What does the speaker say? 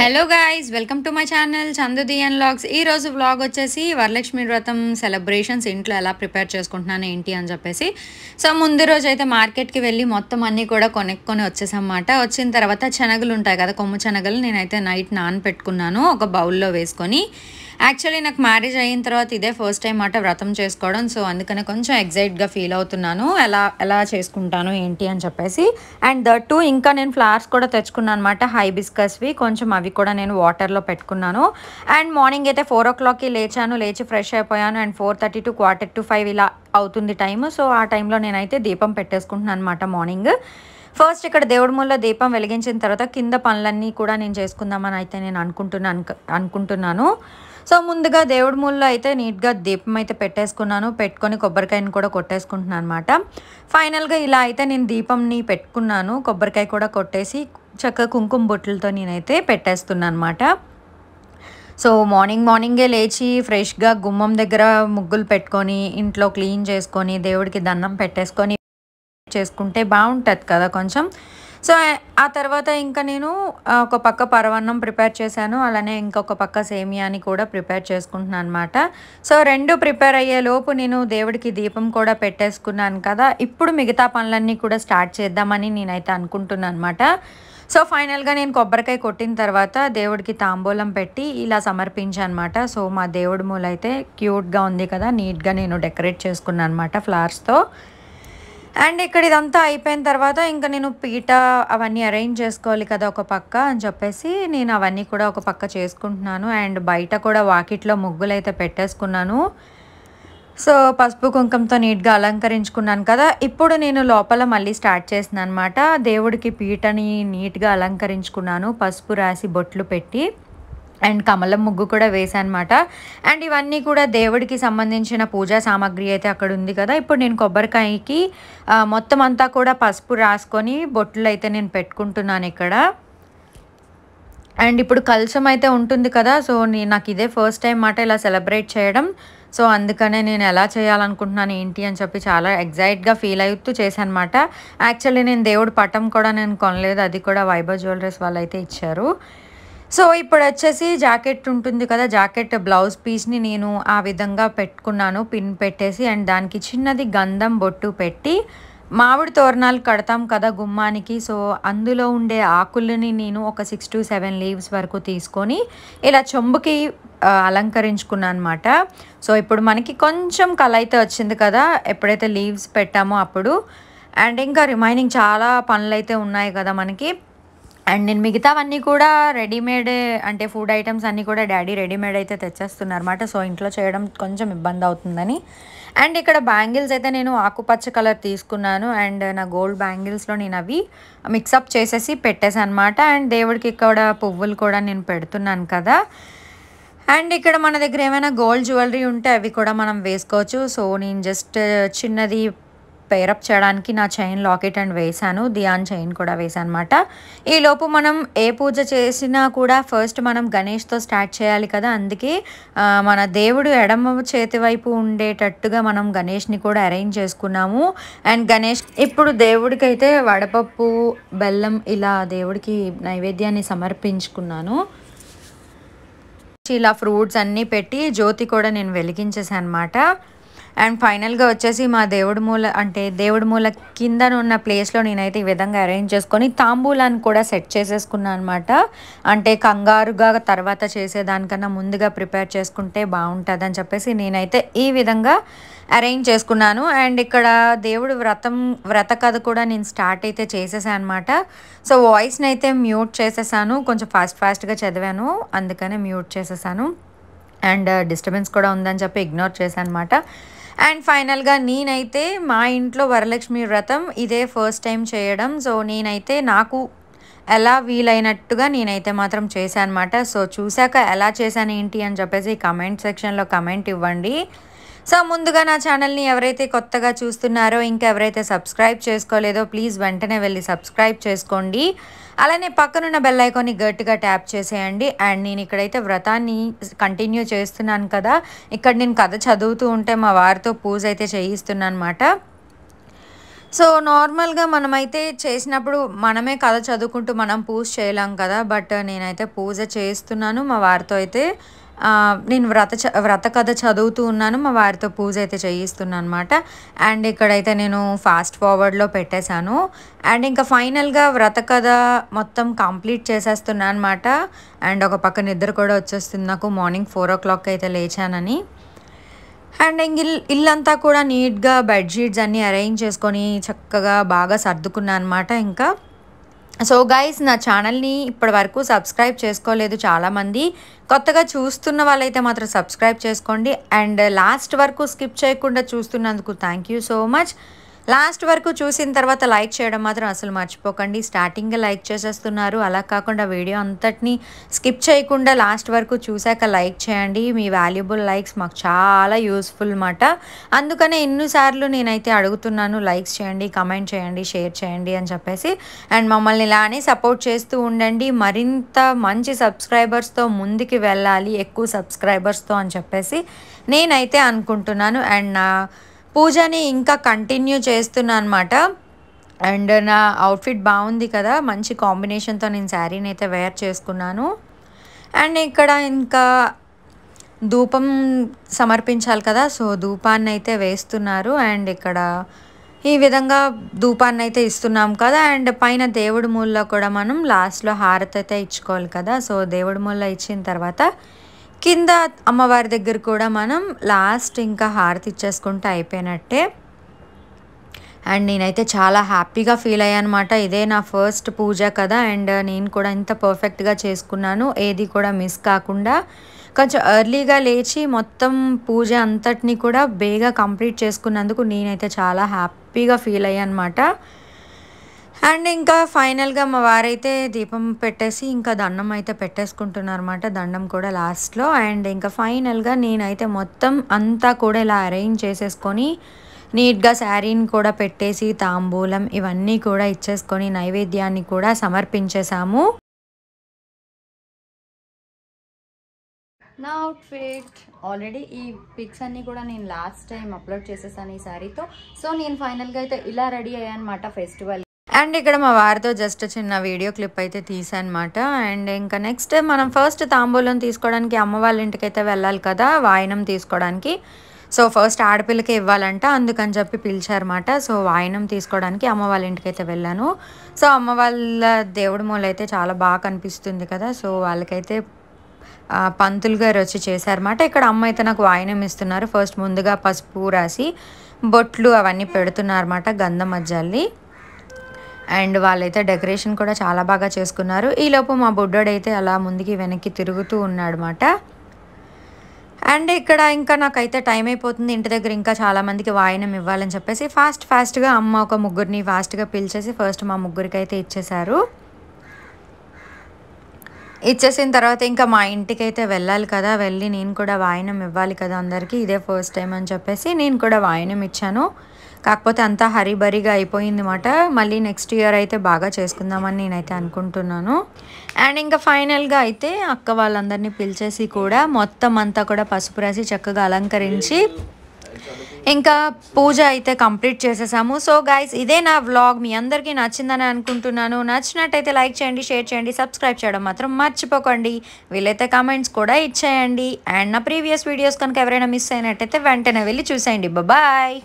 hello guys welcome to my channel చందుదియన్ logs ఈ రోజు వ్లాగ్ వచ్చేసి వరలక్ష్మి వ్రతం సెలబ్రేషన్స్ ఇంట్లో ఎలా ప్రిపేర్ చేసుకుంటున్నాను ఏంటి అని చెప్పేసి సో ముందు రోజు అయితే మార్కెట్కి వెళ్ళి మొత్తం అన్నీ కూడా కొనుక్కొని వచ్చేసన్నమాట వచ్చిన తర్వాత శనగలు ఉంటాయి కదా కొమ్ము శనగలు నేనైతే నైట్ పెట్టుకున్నాను ఒక బౌల్లో వేసుకొని యాక్చువల్లీ నాకు మ్యారేజ్ అయిన తర్వాత ఇదే ఫస్ట్ టైం మాట వ్రతం చేసుకోవడం సో అందుకనే కొంచెం ఎగ్జైట్గా ఫీల్ అవుతున్నాను ఎలా ఎలా చేసుకుంటాను ఏంటి అని చెప్పేసి అండ్ దట్ టూ ఇంకా నేను ఫ్లవర్స్ కూడా తెచ్చుకున్నాను అనమాట హై బిస్కస్వి కొంచెం అవి కూడా నేను వాటర్లో పెట్టుకున్నాను అండ్ మార్నింగ్ అయితే ఫోర్ ఓ క్లాక్కి లేచాను లేచి ఫ్రెష్ అయిపోయాను and four thirty to quarter to five ఇలా అవుతుంది టైం సో ఆ టైంలో నేనైతే దీపం పెట్టేసుకుంటున్నాను అనమాట మార్నింగ్ ఫస్ట్ ఇక్కడ దేవుడి మూల దీపం వెలిగించిన తర్వాత కింద పనులన్నీ కూడా నేను చేసుకుందామని అయితే నేను అనుకుంటున్నాను అనుకుంటున్నాను సో ముందుగా దేవుడి మూల్లో అయితే నీట్గా దీపం అయితే పెట్టేసుకున్నాను పెట్టుకొని కొబ్బరికాయని కూడా కొట్టేసుకుంటున్నాను అనమాట ఫైనల్గా ఇలా అయితే నేను దీపంని పెట్టుకున్నాను కొబ్బరికాయ కూడా కొట్టేసి చక్క కుంకుమ బొట్లతో నేనైతే పెట్టేస్తున్నాను అనమాట సో మార్నింగ్ మార్నింగే లేచి ఫ్రెష్గా గుమ్మం దగ్గర ముగ్గులు పెట్టుకొని ఇంట్లో క్లీన్ చేసుకొని దేవుడికి దండం పెట్టేసుకొని చేసుకుంటే బాగుంటుంది కదా కొంచెం సో ఆ తర్వాత ఇంకా నేను ఒక పక్క పరవన్నం ప్రిపేర్ చేశాను అలానే ఇంకొక పక్క సేమియాని కూడా ప్రిపేర్ చేసుకుంటున్నాను అనమాట సో రెండు ప్రిపేర్ అయ్యే లోపు నేను దేవుడికి దీపం కూడా పెట్టేసుకున్నాను కదా ఇప్పుడు మిగతా పనులన్నీ కూడా స్టార్ట్ చేద్దామని నేనైతే అనుకుంటున్నాను అనమాట సో ఫైనల్గా నేను కొబ్బరికాయ కొట్టిన తర్వాత దేవుడికి తాంబూలం పెట్టి ఇలా సమర్పించాను అనమాట సో మా దేవుడి మూలైతే క్యూట్గా ఉంది కదా నీట్గా నేను డెకరేట్ చేసుకున్నాను అనమాట ఫ్లవర్స్తో అండ్ ఇక్కడ ఇదంతా అయిపోయిన తర్వాత ఇంకా నేను పీట అవన్నీ అరేంజ్ చేసుకోవాలి కదా ఒక పక్క అని చెప్పేసి నేను అవన్నీ కూడా ఒక పక్క చేసుకుంటున్నాను అండ్ బయట కూడా వాకిట్లో ముగ్గులు అయితే పెట్టేసుకున్నాను సో పసుపు కుంకుమతో నీట్గా అలంకరించుకున్నాను కదా ఇప్పుడు నేను లోపల మళ్ళీ స్టార్ట్ చేసిన అనమాట దేవుడికి పీటని నీట్గా అలంకరించుకున్నాను పసుపు రాసి బొట్లు పెట్టి అండ్ కమలం ముగ్గు కూడా అనమాట అండ్ ఇవన్నీ కూడా దేవుడికి సంబంధించిన పూజా సామాగ్రి అయితే అక్కడ ఉంది కదా ఇప్పుడు నేను కొబ్బరికాయకి మొత్తం అంతా కూడా పసుపు రాసుకొని బొట్లు అయితే నేను పెట్టుకుంటున్నాను ఇక్కడ అండ్ ఇప్పుడు కలుషం అయితే ఉంటుంది కదా సో నాకు ఇదే ఫస్ట్ టైం మాట ఇలా సెలబ్రేట్ చేయడం సో అందుకనే నేను ఎలా చేయాలనుకుంటున్నాను ఏంటి అని చెప్పి చాలా ఎగ్జైట్గా ఫీల్ అవుతూ చేశానమాట యాక్చువల్లీ నేను దేవుడు పటం కూడా నేను కొనలేదు అది కూడా వైభవ్ జ్యువెలరీస్ వాళ్ళు అయితే ఇచ్చారు సో ఇప్పుడు వచ్చేసి జాకెట్ ఉంటుంది కదా జాకెట్ బ్లౌజ్ పీస్ని నేను ఆ విధంగా పెట్టుకున్నాను పిన్ పెట్టేసి అండ్ దానికి చిన్నది గంధం బొట్టు పెట్టి మామిడి తోరణాలు కడతాం కదా గుమ్మానికి సో అందులో ఉండే ఆకులని నేను ఒక సిక్స్ టు సెవెన్ లీవ్స్ వరకు తీసుకొని ఇలా చెంబుకి అలంకరించుకున్నాను అనమాట సో ఇప్పుడు మనకి కొంచెం కల అయితే వచ్చింది కదా ఎప్పుడైతే లీవ్స్ పెట్టామో అప్పుడు అండ్ ఇంకా రిమైనింగ్ చాలా పనులు అయితే ఉన్నాయి కదా మనకి అండ్ నేను మిగతావన్నీ కూడా రెడీమేడ్ అంటే ఫుడ్ ఐటమ్స్ అన్నీ కూడా డాడీ రెడీమేడ్ అయితే తెచ్చేస్తున్నారన్నమాట సో ఇంట్లో చేయడం కొంచెం ఇబ్బంది అవుతుందని అండ్ ఇక్కడ బ్యాంగిల్స్ అయితే నేను ఆకుపచ్చ కలర్ తీసుకున్నాను అండ్ నా గోల్డ్ బ్యాంగిల్స్లో నేను అవి మిక్సప్ చేసేసి పెట్టేసాను అనమాట అండ్ దేవుడికి ఇక్కడ పువ్వులు కూడా నేను పెడుతున్నాను కదా అండ్ ఇక్కడ మన దగ్గర ఏమైనా గోల్డ్ జ్యువెలరీ ఉంటే అవి కూడా మనం వేసుకోవచ్చు సో నేను జస్ట్ చిన్నది పేరప్ చేయడానికి నా చైన్ లాకెట్ అండ్ వేశాను దియాన్ చైన్ కూడా వేశాను అనమాట ఈలోపు మనం ఏ పూజ చేసినా కూడా ఫస్ట్ మనం గణేష్తో స్టార్ట్ చేయాలి కదా అందుకే మన దేవుడు ఎడమ చేతి వైపు ఉండేటట్టుగా మనం గణేష్ని కూడా అరేంజ్ చేసుకున్నాము అండ్ గణేష్ ఇప్పుడు దేవుడికి అయితే వడపప్పు బెల్లం ఇలా దేవుడికి నైవేద్యాన్ని సమర్పించుకున్నాను ఇలా ఫ్రూట్స్ అన్నీ పెట్టి జ్యోతి కూడా నేను వెలిగించేసాను అనమాట అండ్ ఫైనల్గా వచ్చేసి మా దేవుడి మూల అంటే దేవుడి మూల కింద ఉన్న ప్లేస్లో నేనైతే ఈ విధంగా అరేంజ్ చేసుకొని తాంబూలాన్ని కూడా సెట్ చేసేసుకున్నాను అనమాట అంటే కంగారుగా తర్వాత చేసేదానికన్నా ముందుగా ప్రిపేర్ చేసుకుంటే బాగుంటుందని చెప్పేసి నేనైతే ఈ విధంగా అరేంజ్ చేసుకున్నాను అండ్ ఇక్కడ దేవుడు వ్రతం వ్రత కథ కూడా నేను స్టార్ట్ అయితే చేసేసాను అనమాట సో వాయిస్ని అయితే మ్యూట్ చేసేసాను కొంచెం ఫాస్ట్ ఫాస్ట్గా చదివాను అందుకనే మ్యూట్ చేసేసాను అండ్ డిస్టర్బెన్స్ కూడా ఉందని చెప్పి ఇగ్నోర్ చేశాను అనమాట అండ్ ఫైనల్గా నేనైతే మా ఇంట్లో వరలక్ష్మి వ్రతం ఇదే ఫస్ట్ టైం చేయడం సో నేనైతే నాకు ఎలా వీలైనట్టుగా నేనైతే మాత్రం చేశాను అనమాట సో చూశాక ఎలా చేశాను ఏంటి అని చెప్పేసి కమెంట్ సెక్షన్లో కమెంట్ ఇవ్వండి సో ముందుగా నా ఛానల్ని ఎవరైతే కొత్తగా చూస్తున్నారో ఇంకా ఎవరైతే సబ్స్క్రైబ్ చేసుకోలేదో ప్లీజ్ వెంటనే వెళ్ళి సబ్స్క్రైబ్ చేసుకోండి అలానే పక్కనున్న బెల్లైకోని గట్టిగా ట్యాప్ చేసేయండి అండ్ నేను ఇక్కడైతే వ్రతాన్ని కంటిన్యూ చేస్తున్నాను కదా ఇక్కడ నేను కథ చదువుతూ ఉంటే మా వారితో పూజ అయితే చేయిస్తున్నాను అనమాట సో నార్మల్గా మనమైతే చేసినప్పుడు మనమే కథ చదువుకుంటూ మనం పూజ చేయలేం కదా బట్ నేనైతే పూజ చేస్తున్నాను మా వారితో అయితే నేను వ్రత వ్రత కథ చదువుతూ ఉన్నాను మా వారితో పూజ అయితే చేయిస్తున్నాను అనమాట అండ్ ఇక్కడైతే నేను ఫాస్ట్ ఫార్వర్డ్లో పెట్టేశాను అండ్ ఇంకా ఫైనల్గా వ్రత కథ మొత్తం కంప్లీట్ చేసేస్తున్నాను అనమాట అండ్ ఒక పక్క నిద్ర కూడా వచ్చేస్తుంది నాకు మార్నింగ్ ఫోర్ ఓ క్లాక్ అయితే లేచానని అండ్ ఇంక ఇల్లంతా కూడా నీట్గా బెడ్షీట్స్ అన్నీ అరేంజ్ చేసుకొని చక్కగా బాగా సర్దుకున్నాను అనమాట ఇంకా సో గైస్ నా ఛానల్ని ఇప్పటి వరకు సబ్స్క్రైబ్ చేసుకోలేదు చాలామంది కొత్తగా చూస్తున్న వాళ్ళైతే మాత్రం సబ్స్క్రైబ్ చేసుకోండి అండ్ లాస్ట్ వరకు స్కిప్ చేయకుండా చూస్తున్నందుకు థ్యాంక్ సో మచ్ లాస్ట్ వరకు చూసిన తర్వాత లైక్ చేయడం మాత్రం అసలు మర్చిపోకండి స్టార్టింగ్ లైక్ చేసేస్తున్నారు అలా కాకుండా వీడియో అంతటిని స్కిప్ చేయకుండా లాస్ట్ వరకు చూసాక లైక్ చేయండి మీ వాల్యుబుల్ లైక్స్ మాకు చాలా యూస్ఫుల్ అన్నమాట అందుకనే ఎన్నిసార్లు నేనైతే అడుగుతున్నాను లైక్స్ చేయండి కమెంట్ చేయండి షేర్ చేయండి అని చెప్పేసి అండ్ మమ్మల్ని ఇలానే సపోర్ట్ చేస్తూ ఉండండి మరింత మంచి సబ్స్క్రైబర్స్తో ముందుకి వెళ్ళాలి ఎక్కువ సబ్స్క్రైబర్స్తో అని చెప్పేసి నేనైతే అనుకుంటున్నాను అండ్ నా పూజని ఇంకా కంటిన్యూ చేస్తున్నా అనమాట అండ్ నా అవుట్ఫిట్ బాగుంది కదా మంచి కాంబినేషన్తో నేను శారీని అయితే వేర్ చేసుకున్నాను అండ్ ఇక్కడ ఇంకా ధూపం సమర్పించాలి కదా సో ధూపాన్ని అయితే వేస్తున్నారు అండ్ ఇక్కడ ఈ విధంగా ధూపాన్ని అయితే ఇస్తున్నాం కదా అండ్ పైన దేవుడి మూల్లో కూడా మనం లాస్ట్లో హారతి అయితే ఇచ్చుకోవాలి కదా సో దేవుడి మూల్లో ఇచ్చిన తర్వాత కింద అమ్మవారి దగ్గర కూడా మనం లాస్ట్ ఇంకా హారతి ఇచ్చేసుకుంటే అయిపోయినట్టే అండ్ నేనైతే చాలా హ్యాపీగా ఫీల్ అయ్యానమాట ఇదే నా ఫస్ట్ పూజ కదా అండ్ నేను కూడా ఇంత పర్ఫెక్ట్గా చేసుకున్నాను ఏది కూడా మిస్ కాకుండా కొంచెం ఎర్లీగా లేచి మొత్తం పూజ అంతటిని కూడా బేగా కంప్లీట్ చేసుకున్నందుకు నేనైతే చాలా హ్యాపీగా ఫీల్ అయ్యానమాట అండ్ ఇంకా ఫైనల్గా మా వారైతే దీపం పెట్టేసి ఇంకా దండం అయితే పెట్టేసుకుంటున్నారు అనమాట దండం కూడా లాస్ట్లో అండ్ ఇంకా ఫైనల్గా నేనైతే మొత్తం అంతా కూడా ఇలా అరేంజ్ చేసేసుకొని నీట్గా శారీని కూడా పెట్టేసి తాంబూలం ఇవన్నీ కూడా ఇచ్చేసుకొని నైవేద్యాన్ని కూడా సమర్పించేశాము నా అవుట్ఫిట్ ఆల్రెడీ ఈ పిక్స్ అన్నీ కూడా నేను లాస్ట్ టైం అప్లోడ్ చేసేసాను ఈ శారీతో సో నేను ఫైనల్గా అయితే ఇలా రెడీ అయ్యాను అనమాట ఫెస్టివల్ అండ్ ఇక్కడ మా వారితో జస్ట్ చిన్న వీడియో క్లిప్ అయితే తీసానమాట అండ్ ఇంకా నెక్స్ట్ మనం ఫస్ట్ తాంబూలం తీసుకోవడానికి అమ్మ వాళ్ళ ఇంటికైతే వెళ్ళాలి కదా వాయినం తీసుకోవడానికి సో ఫస్ట్ ఆడపిల్లకి ఇవ్వాలంట అందుకని చెప్పి పిలిచారన్నమాట సో వాయినం తీసుకోవడానికి అమ్మ వాళ్ళ ఇంటికైతే వెళ్ళాను సో అమ్మ వాళ్ళ దేవుడి మూల అయితే చాలా బాగా కనిపిస్తుంది కదా సో వాళ్ళకైతే పంతులు గారు వచ్చి చేశారన్నమాట ఇక్కడ అమ్మ అయితే నాకు వాయినం ఇస్తున్నారు ఫస్ట్ ముందుగా పసుపు రాసి బొట్లు అవన్నీ పెడుతున్నారన్నమాట గంధం మజ్జల్లి అండ్ వాళ్ళైతే డెకరేషన్ కూడా చాలా బాగా చేసుకున్నారు ఈలోపు మా బుడ్డోడైతే అలా ముందుకి వెనక్కి తిరుగుతూ ఉన్నాడనమాట అండ్ ఇక్కడ ఇంకా నాకైతే టైం అయిపోతుంది ఇంటి దగ్గర ఇంకా చాలామందికి వాయినం ఇవ్వాలని చెప్పేసి ఫాస్ట్ ఫాస్ట్గా అమ్మ ఒక ముగ్గురిని ఫాస్ట్గా పిలిచేసి ఫస్ట్ మా ముగ్గురికి అయితే ఇచ్చేశారు ఇచ్చేసిన తర్వాత ఇంకా మా ఇంటికి అయితే వెళ్ళాలి కదా వెళ్ళి నేను కూడా వాయినం ఇవ్వాలి కదా అందరికీ ఇదే ఫస్ట్ టైం అని చెప్పేసి నేను కూడా వాయినం ఇచ్చాను కాకపోతే అంతా అయిపోయింది అనమాట మళ్ళీ నెక్స్ట్ ఇయర్ అయితే బాగా చేసుకుందామని నేనైతే అనుకుంటున్నాను అండ్ ఇంకా ఫైనల్గా అయితే అక్క వాళ్ళందరినీ పిలిచేసి కూడా మొత్తం అంతా కూడా పసుపు రాసి చక్కగా అలంకరించి ఇంకా పూజ అయితే కంప్లీట్ చేసేసాము సో గైస్ ఇదే నా వ్లాగ్ మీ అందరికీ నచ్చిందని అనుకుంటున్నాను నచ్చినట్టయితే లైక్ చేయండి షేర్ చేయండి సబ్స్క్రైబ్ చేయడం మాత్రం మర్చిపోకండి వీలైతే కామెంట్స్ కూడా ఇచ్చేయండి అండ్ నా ప్రీవియస్ వీడియోస్ కనుక ఎవరైనా మిస్ అయినట్టయితే వెంటనే వెళ్ళి చూసేయండి బాయ్